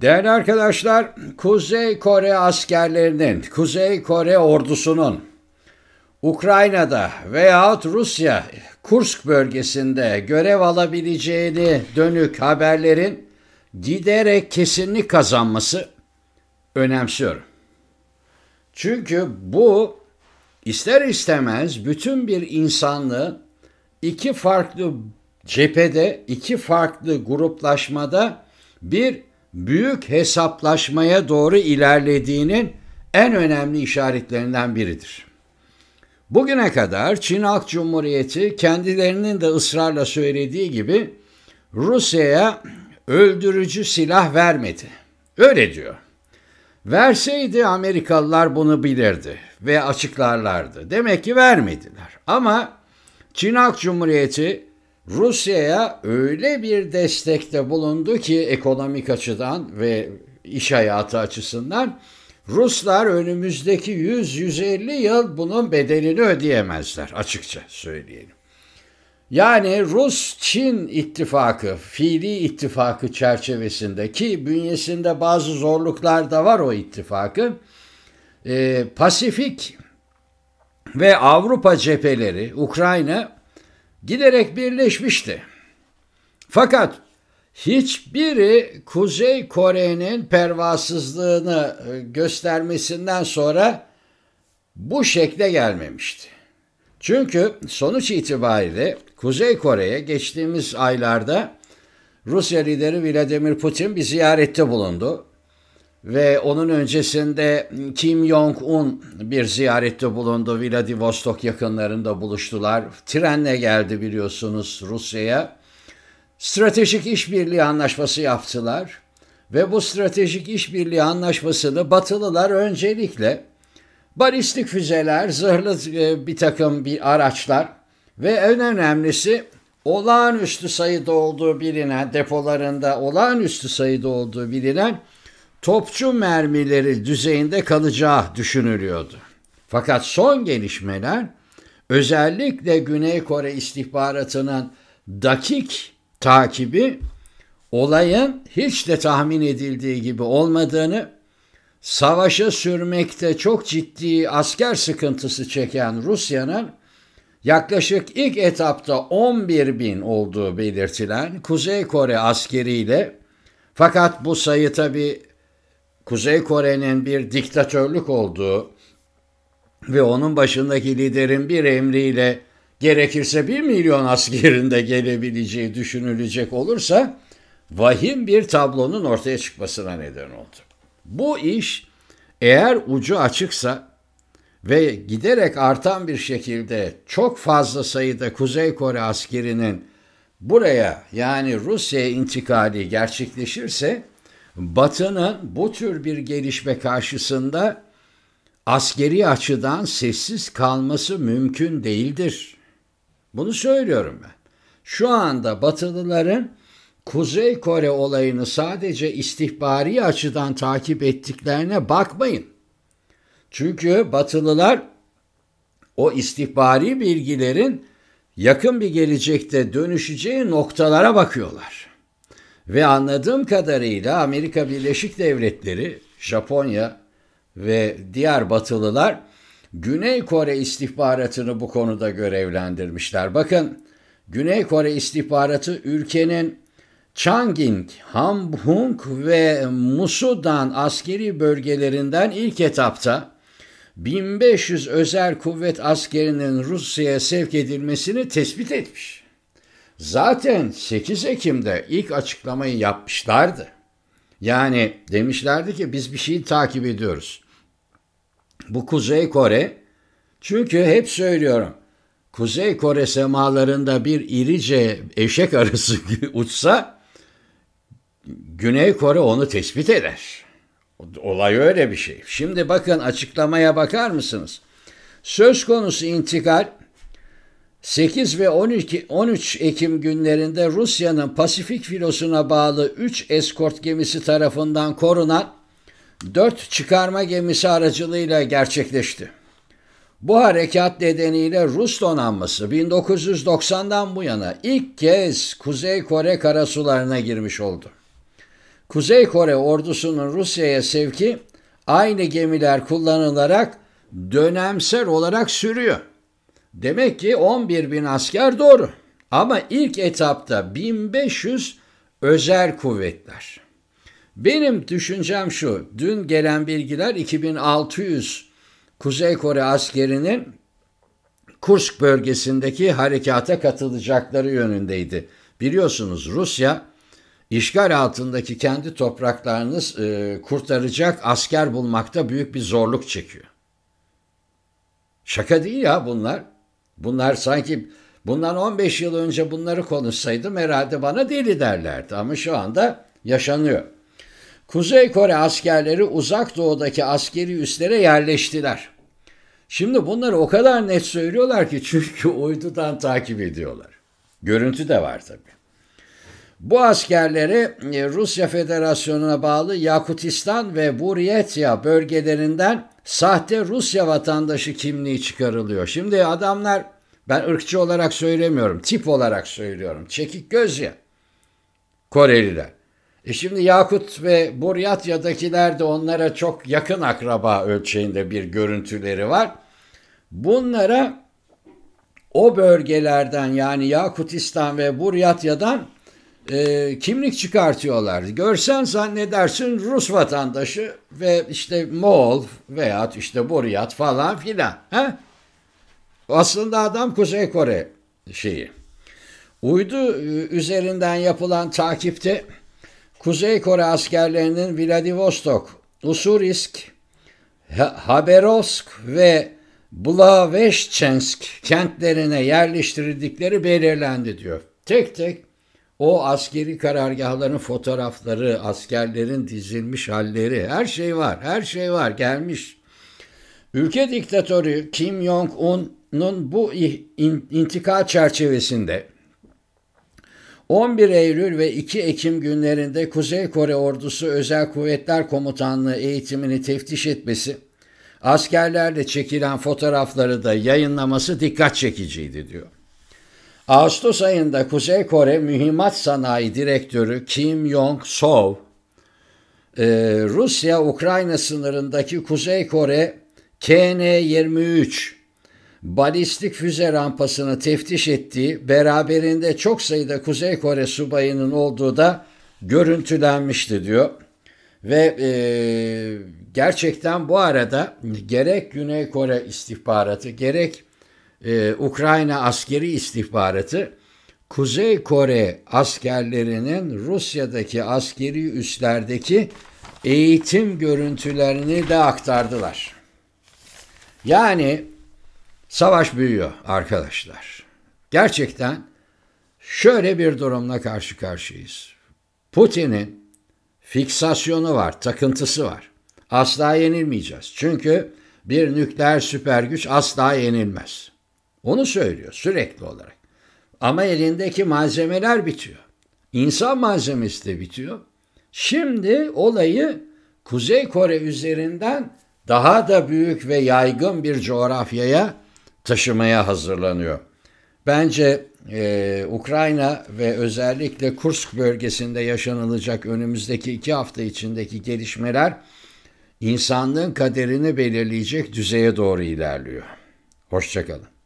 Değerli arkadaşlar, Kuzey Kore askerlerinin, Kuzey Kore ordusunun Ukrayna'da veyahut Rusya Kursk bölgesinde görev alabileceğini dönük haberlerin giderek kesinlik kazanması önemsiyorum. Çünkü bu ister istemez bütün bir insanlığı iki farklı cephede, iki farklı gruplaşmada bir büyük hesaplaşmaya doğru ilerlediğinin en önemli işaretlerinden biridir. Bugüne kadar Çin Halk Cumhuriyeti kendilerinin de ısrarla söylediği gibi Rusya'ya öldürücü silah vermedi. Öyle diyor. Verseydi Amerikalılar bunu bilirdi ve açıklarlardı. Demek ki vermediler. Ama Çin Halk Cumhuriyeti Rusya'ya öyle bir destekte bulundu ki ekonomik açıdan ve iş hayatı açısından Ruslar önümüzdeki 100-150 yıl bunun bedelini ödeyemezler açıkça söyleyelim. Yani Rus-Çin ittifakı, fiili ittifakı çerçevesindeki bünyesinde bazı zorluklar da var o ittifakı, e, Pasifik ve Avrupa cepheleri, Ukrayna giderek birleşmişti. Fakat hiçbiri Kuzey Kore'nin pervasızlığını e, göstermesinden sonra bu şekle gelmemişti. Çünkü sonuç itibariyle Kuzey Kore'ye geçtiğimiz aylarda Rusya lideri Vladimir Putin bir ziyarette bulundu ve onun öncesinde Kim Jong-un bir ziyarette bulundu. Vladivostok yakınlarında buluştular. Trenle geldi biliyorsunuz Rusya'ya. Stratejik işbirliği anlaşması yaptılar ve bu stratejik işbirliği anlaşmasını Batılılar öncelikle balistik füzeler, zırhlı e, bir takım bir araçlar ve en önemlisi olağanüstü sayıda olduğu bilinen depolarında olağanüstü sayıda olduğu bilinen topçu mermileri düzeyinde kalacağı düşünülüyordu. Fakat son gelişmeler özellikle Güney Kore istihbaratının dakik takibi olayın hiç de tahmin edildiği gibi olmadığını, savaşa sürmekte çok ciddi asker sıkıntısı çeken Rusya'nın yaklaşık ilk etapta 11 bin olduğu belirtilen Kuzey Kore askeriyle fakat bu sayı tabi Kuzey Kore'nin bir diktatörlük olduğu ve onun başındaki liderin bir emriyle gerekirse bir milyon askerin de gelebileceği düşünülecek olursa vahim bir tablonun ortaya çıkmasına neden oldu. Bu iş eğer ucu açıksa ve giderek artan bir şekilde çok fazla sayıda Kuzey Kore askerinin buraya yani Rusya'ya intikali gerçekleşirse Batı'nın bu tür bir gelişme karşısında askeri açıdan sessiz kalması mümkün değildir. Bunu söylüyorum ben. Şu anda Batılıların Kuzey Kore olayını sadece istihbari açıdan takip ettiklerine bakmayın. Çünkü Batılılar o istihbari bilgilerin yakın bir gelecekte dönüşeceği noktalara bakıyorlar. Ve anladığım kadarıyla Amerika Birleşik Devletleri, Japonya ve diğer batılılar Güney Kore istihbaratını bu konuda görevlendirmişler. Bakın Güney Kore istihbaratı ülkenin Changin, Hamhung ve Musudan askeri bölgelerinden ilk etapta 1500 özel kuvvet askerinin Rusya'ya sevk edilmesini tespit etmiş. Zaten 8 Ekim'de ilk açıklamayı yapmışlardı. Yani demişlerdi ki biz bir şeyi takip ediyoruz. Bu Kuzey Kore çünkü hep söylüyorum Kuzey Kore semalarında bir irice eşek arısı uçsa Güney Kore onu tespit eder. Olay öyle bir şey. Şimdi bakın açıklamaya bakar mısınız? Söz konusu intikal 8 ve 12, 13 Ekim günlerinde Rusya'nın Pasifik filosuna bağlı 3 eskort gemisi tarafından korunan 4 çıkarma gemisi aracılığıyla gerçekleşti. Bu harekat nedeniyle Rus donanması 1990'dan bu yana ilk kez Kuzey Kore karasularına girmiş oldu. Kuzey Kore ordusunun Rusya'ya sevki aynı gemiler kullanılarak dönemsel olarak sürüyor. Demek ki 11 bin asker doğru. Ama ilk etapta 1500 özel kuvvetler. Benim düşüncem şu, dün gelen bilgiler 2600 Kuzey Kore askerinin Kursk bölgesindeki harekata katılacakları yönündeydi. Biliyorsunuz Rusya işgal altındaki kendi topraklarını e, kurtaracak asker bulmakta büyük bir zorluk çekiyor. Şaka değil ya bunlar. Bunlar sanki bundan 15 yıl önce bunları konuşsaydım herhalde bana deli derlerdi ama şu anda yaşanıyor. Kuzey Kore askerleri uzak doğudaki askeri üslere yerleştiler. Şimdi bunları o kadar net söylüyorlar ki çünkü uydudan takip ediyorlar. Görüntü de var tabii. Bu askerleri e, Rusya Federasyonu'na bağlı Yakutistan ve Buriyetya bölgelerinden sahte Rusya vatandaşı kimliği çıkarılıyor. Şimdi adamlar ben ırkçı olarak söylemiyorum, tip olarak söylüyorum. Çekik göz ya. Koreliler. E şimdi Yakut ve Buryatya'dakiler de onlara çok yakın akraba ölçeğinde bir görüntüleri var. Bunlara o bölgelerden yani Yakutistan ve Buryatya'dan e, kimlik çıkartıyorlar. Görsen zannedersin Rus vatandaşı ve işte Moğol veya işte Buryat falan filan. He? Aslında adam Kuzey Kore şeyi. Uydu e, üzerinden yapılan takipte Kuzey Kore askerlerinin Vladivostok, Usurisk, Haberovsk ve Blaveşçensk kentlerine yerleştirdikleri belirlendi diyor. Tek tek o askeri karargahların fotoğrafları, askerlerin dizilmiş halleri, her şey var, her şey var, gelmiş. Ülke diktatörü Kim Jong-un'un bu intikal çerçevesinde 11 Eylül ve 2 Ekim günlerinde Kuzey Kore Ordusu Özel Kuvvetler Komutanlığı eğitimini teftiş etmesi, askerlerle çekilen fotoğrafları da yayınlaması dikkat çekiciydi diyor. Ağustos ayında Kuzey Kore Mühimmat Sanayi Direktörü Kim Yong-sov, e, Rusya-Ukrayna sınırındaki Kuzey Kore KN-23 balistik füze rampasını teftiş ettiği, beraberinde çok sayıda Kuzey Kore subayının olduğu da görüntülenmişti diyor. Ve e, gerçekten bu arada gerek Güney Kore istihbaratı gerek e, Ukrayna askeri istihbaratı Kuzey Kore askerlerinin Rusya'daki askeri üslerdeki eğitim görüntülerini de aktardılar. Yani savaş büyüyor arkadaşlar. Gerçekten şöyle bir durumla karşı karşıyayız. Putin'in fiksasyonu var, takıntısı var. Asla yenilmeyeceğiz. Çünkü bir nükleer süper güç asla yenilmez. Onu söylüyor sürekli olarak. Ama elindeki malzemeler bitiyor. İnsan malzemesi de bitiyor. Şimdi olayı Kuzey Kore üzerinden daha da büyük ve yaygın bir coğrafyaya taşımaya hazırlanıyor. Bence e, Ukrayna ve özellikle Kursk bölgesinde yaşanılacak önümüzdeki iki hafta içindeki gelişmeler insanlığın kaderini belirleyecek düzeye doğru ilerliyor. Hoşçakalın.